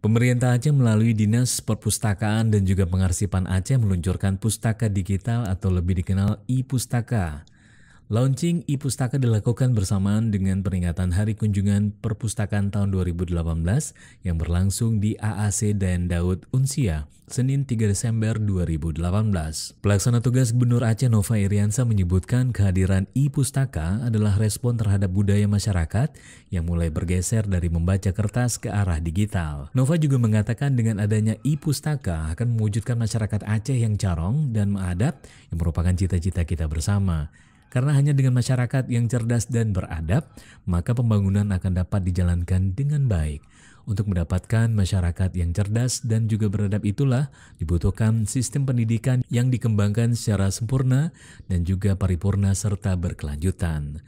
Pemerintah Aceh melalui Dinas Perpustakaan dan juga Pengarsipan Aceh meluncurkan pustaka digital atau lebih dikenal e-pustaka Launching e-pustaka dilakukan bersamaan dengan peringatan Hari Kunjungan Perpustakaan tahun 2018 yang berlangsung di AAC dan Daud Unsia, Senin 3 Desember 2018. Pelaksana tugas Gubernur Aceh Nova Iriansa menyebutkan kehadiran e-pustaka adalah respon terhadap budaya masyarakat yang mulai bergeser dari membaca kertas ke arah digital. Nova juga mengatakan dengan adanya e-pustaka akan mewujudkan masyarakat Aceh yang carong dan mengadap yang merupakan cita-cita kita bersama. Karena hanya dengan masyarakat yang cerdas dan beradab, maka pembangunan akan dapat dijalankan dengan baik. Untuk mendapatkan masyarakat yang cerdas dan juga beradab itulah dibutuhkan sistem pendidikan yang dikembangkan secara sempurna dan juga paripurna serta berkelanjutan.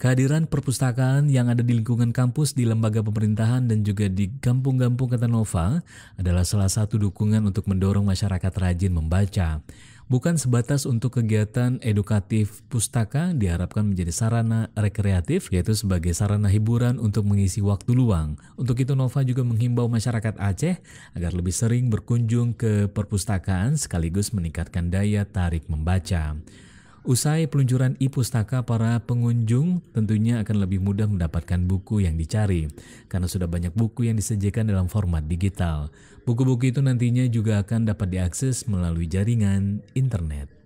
Kehadiran perpustakaan yang ada di lingkungan kampus di lembaga pemerintahan dan juga di kampung-kampung Nova adalah salah satu dukungan untuk mendorong masyarakat rajin membaca. Bukan sebatas untuk kegiatan edukatif pustaka diharapkan menjadi sarana rekreatif yaitu sebagai sarana hiburan untuk mengisi waktu luang. Untuk itu Nova juga menghimbau masyarakat Aceh agar lebih sering berkunjung ke perpustakaan sekaligus meningkatkan daya tarik membaca. Usai peluncuran e-pustaka, para pengunjung tentunya akan lebih mudah mendapatkan buku yang dicari, karena sudah banyak buku yang disajikan dalam format digital. Buku-buku itu nantinya juga akan dapat diakses melalui jaringan internet.